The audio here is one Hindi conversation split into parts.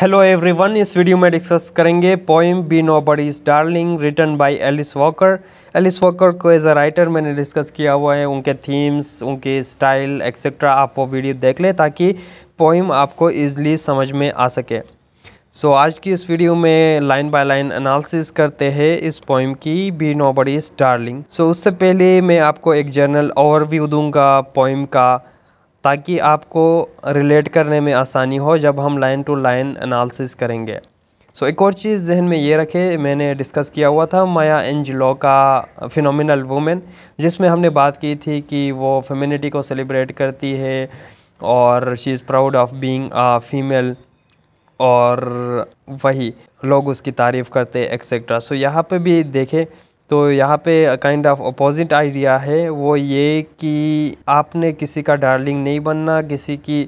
हेलो एवरीवन इस वीडियो में डिस्कस करेंगे poem be nobody's darling written by Alice Walker Alice Walker को एज अ राइटर मैंने डिस्कस किया हुआ है उनके थीम्स उनके स्टाइल एक्सेट्रा आप वो वीडियो देख लें ताकि पोइम आपको ईजिली समझ में आ सके सो so, आज की इस वीडियो में लाइन बाय लाइन एनालिसिस करते हैं इस पोइम की be nobody's darling so उससे पहले मैं आपको एक जर्नल ओवरव्यू दूँगा पोइम का ताकि आपको रिलेट करने में आसानी हो जब हम लाइन टू लाइन एनालिसिस करेंगे सो so, एक और चीज़ जहन में ये रखे मैंने डिस्कस किया हुआ था माया एंजलो का फिनोमिनल वूमेन जिसमें हमने बात की थी कि वो फेमिनिटी को सेलिब्रेट करती है और she is proud of being a female और वही लोग उसकी तारीफ़ करते एक्सेट्रा सो so, यहाँ पे भी देखें तो यहाँ पे काइंड ऑफ अपोजिट आइडिया है वो ये कि आपने किसी का डार्लिंग नहीं बनना किसी की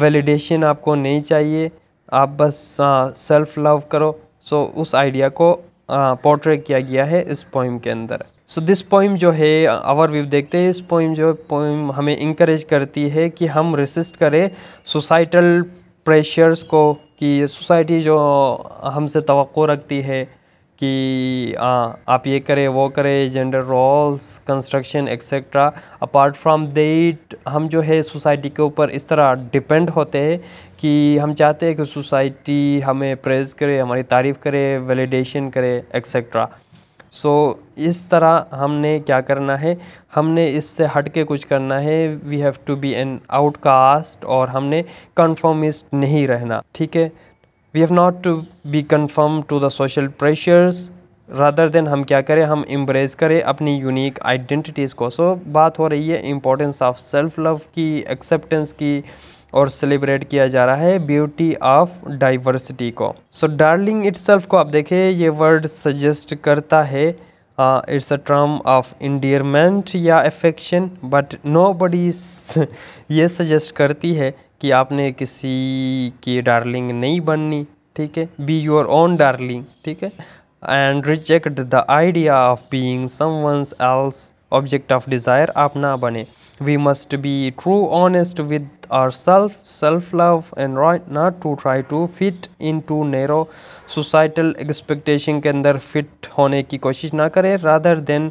वैलिडेशन आपको नहीं चाहिए आप बस सेल्फ हाँ, लव करो सो so, उस आइडिया को पोर्ट्रेट किया गया है इस पोइम के अंदर सो दिस पोइम जो है आवर व्यू देखते हैं इस पोइम जो पोइम हमें इंकरेज करती है कि हम रिसिस्ट करें सोसाइटल प्रेशर्स को कि सोसाइटी जो हमसे तो रखती है कि आ, हाँ, आप ये करें वो करें gender roles construction etcetera apart from that हम जो है सोसाइटी के ऊपर इस तरह डिपेंड होते हैं कि हम चाहते हैं कि सोसाइटी हमें प्रेज़ करे हमारी तारीफ़ करे वैलिडेशन करे एक्सेट्रा सो so, इस तरह हमने क्या करना है हमने इससे हट के कुछ करना है we have to be an outcast और हमने कन्फर्मिस्ट नहीं रहना ठीक है we have not to be conform to the social pressures rather than हम क्या करें हम एम्ब्रेस करें अपनी यूनिक आइडेंटिटीज़ को सो so, बात हो रही है इम्पोर्टेंस ऑफ सेल्फ लव की एक्सेप्टेंस की और सेलिब्रेट किया जा रहा है ब्यूटी ऑफ डाइवर्सिटी को सो डार्लिंग इट्स को आप देखें ये वर्ड सजेस्ट करता है it's a term of endearment या अफेक्शन बट नो बडी ये सजेस्ट करती है कि आपने किसी की डार्लिंग नहीं बननी ठीक है बी योर ओन डार्लिंग ठीक है and reject the idea of being someone's else object of desire आप ना बने we must be true honest with our self self love and right not to try to fit in to narrow societal expectation के अंदर फिट होने की कोशिश ना करें rather than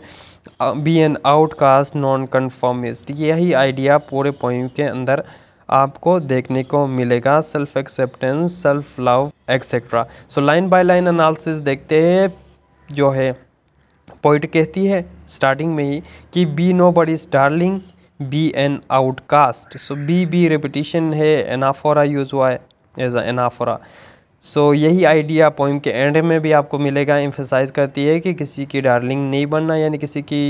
be an outcast non conformist यही आइडिया पूरे पोइम के अंदर आपको देखने को मिलेगा self acceptance self love etcetera so line by line analysis देखते हैं जो है पॉइंट कहती है स्टार्टिंग में ही कि be nobody's darling be an outcast so be be repetition है एनाफोरा यूज़ हुआ है as a anaphora so so, यही आइडिया पोइम के एंड में भी आपको मिलेगा इम्फेसाइज करती है कि किसी की डार्लिंग नहीं बनना यानी किसी की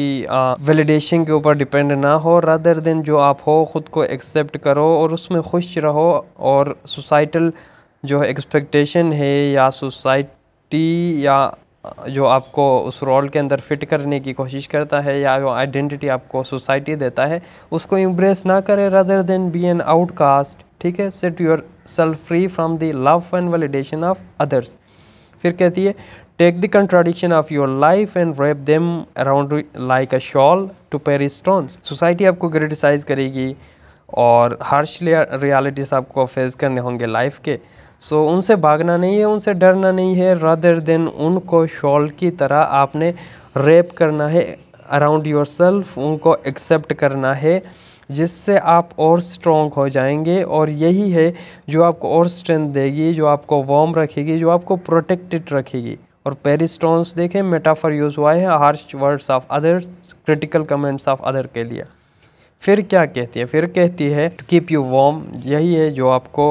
वैलिडेशन के ऊपर डिपेंड ना हो रादर देन जो आप हो ख़ुद को एक्सेप्ट करो और उसमें खुश रहो और सोसाइटल जो एक्सपेक्टेशन है या सोसाइटी या जो आपको उस रोल के अंदर फिट करने की कोशिश करता है या जो आइडेंटिटी आपको सोसाइटी देता है उसको इम्प्रेस ना करें rather than be an outcast ठीक है set your self free from the love and validation of others फिर कहती है take the contradiction of your life and wrap them around like a shawl to parry stones society आपको क्रिटिसाइज करेगी और हार्श रियालिटीज़ आपको फेस करने होंगे लाइफ के सो so, उनसे भागना नहीं है उनसे डरना नहीं है रदर देन उनको शॉल की तरह आपने रेप करना है अराउंड योर सेल्फ उनको एक्सेप्ट करना है जिससे आप और स्ट्रॉन्ग हो जाएंगे और यही है जो आपको और स्ट्रेंथ देगी जो आपको वार्म रखेगी जो आपको प्रोटेक्टेड रखेगी और पेरिस्टोन्स देखें मेटाफर यूज़ हुआ है harsh words of others critical comments of other के लिए फिर क्या कहती है फिर कहती है टू कीप यू वार्म यही है जो आपको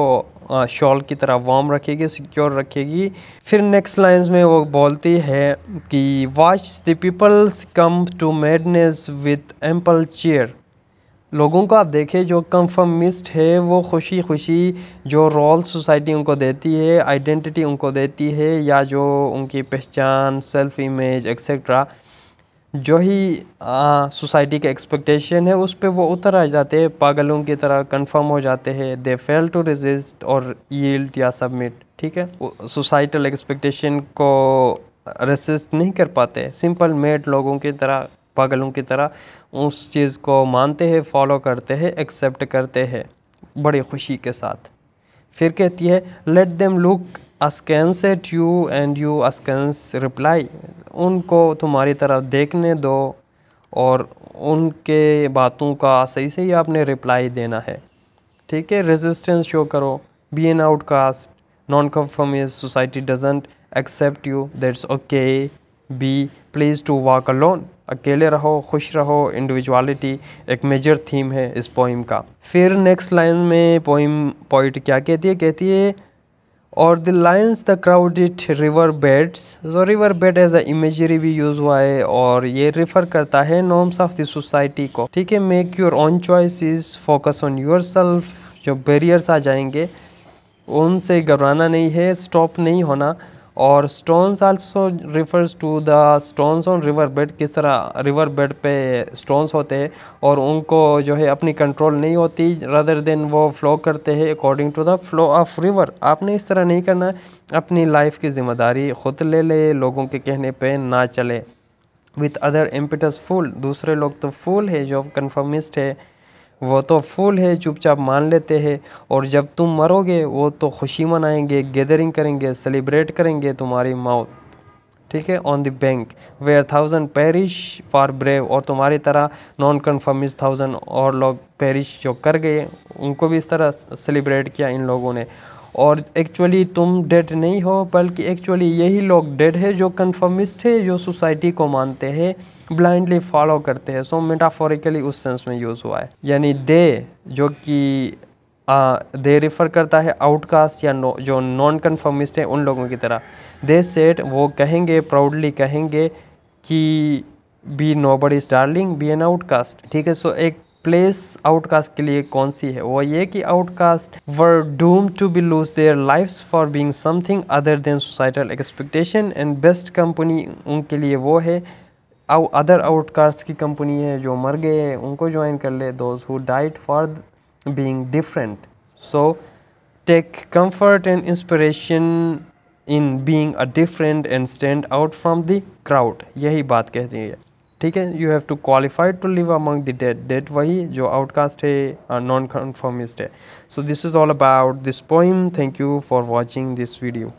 शॉल की तरह वार्म रखेगी सिक्योर रखेगी फिर नेक्स्ट लाइंस में वो बोलती है कि watch the peoples come to madness with ample cheer लोगों को आप देखें जो कंफर्मिस्ट है वो खुशी खुशी जो रोल सोसाइटी उनको देती है आइडेंटिटी उनको देती है या जो उनकी पहचान सेल्फ इमेज एक्सेट्रा जो ही सोसाइटी के एक्सपेक्टेशन है उस पर वो उतर आ जाते हैं पागलों की तरह कंफर्म हो जाते हैं दे फेल टू रेजिस्ट और यील्ड या सबमिट ठीक है सोसाइटल एक्सपेक्टेशन को रेसिस्ट नहीं कर पाते सिंपल मेड लोगों की तरह पागलों की तरह उस चीज़ को मानते हैं फॉलो करते हैं एक्सेप्ट करते हैं बड़ी खुशी के साथ फिर कहती है let them look askance at you and you askance reply उनको तुम्हारी तरफ देखने दो और उनके बातों का सही सही आपने रिप्लाई देना है ठीक है रेजिस्टेंस शो करो be an outcast non conform society doesn't accept you that's okay be pleased to walk alone अकेले रहो खुश रहो इंडिविजुअलिटी एक मेजर थीम है इस पोइम का फिर नेक्स्ट लाइन में पोइम पोइट क्या कहती है कहती है और the lines the crowded river beds जो river bed as a imagery भी यूज़ हुआ है और ये रिफ़र करता है नॉर्म्स ऑफ द सोसाइटी को ठीक है make your own choices focus on your जो बैरियर्स आ जाएंगे उनसे घबराना नहीं है स्टॉप नहीं होना और stones also refers to the stones on river bed किस तरह रिवर बेड पे स्टोन्स होते हैं और उनको जो है अपनी कंट्रोल नहीं होती रदर देन वो फ्लो करते हैं according to the flow of river आपने इस तरह नहीं करना अपनी लाइफ की ज़िम्मेदारी खुद ले ले लोगों के कहने पे ना चले विथ अदर एम्पिटस फूल दूसरे लोग तो फूल है जो कन्फर्मिस्ट है वो तो फूल है चुपचाप मान लेते हैं और जब तुम मरोगे वो तो खुशी मनाएंगे गैदरिंग करेंगे सेलिब्रेट करेंगे तुम्हारी मौत ठीक है on the bank where thousand perish for brave और तुम्हारी तरह नॉन कन्फर्मिज थाउजेंड और लोग पेरिश जो कर गए उनको भी इस तरह सेलिब्रेट किया इन लोगों ने और एक्चुअली तुम डेड नहीं हो बल्कि एक्चुअली यही लोग डेड है जो कन्फर्मिस्ट है जो सोसाइटी को मानते हैं ब्लाइंडली फॉलो करते हैं सो मेटाफोरिकली उस सेंस में यूज़ हुआ है यानी दे जो कि दे रिफ़र करता है आउटकास्ट या नो, जो नॉन कन्फर्मिस्ट हैं उन लोगों की तरह दे सेट वो कहेंगे प्राउडली कहेंगे कि be nobody darling be an outcast ठीक है सो एक प्लेस आउटकास्ट के लिए कौन सी है वो ये कि outcast were doom to be lose their life for being something other than societal expectation and best company उनके लिए वो है अदर आउटकास्ट की कंपनी है जो मर गए हैं उनको ज्वाइन कर ले those who died for being different so take comfort and inspiration in being a different and stand out from the crowd यही बात कहती है ठीक है you have to qualified to live among the dead dead वही जो आउटकास्ट है नॉन कन्फर्मिस्ट है so this is all about this poem thank you for watching this video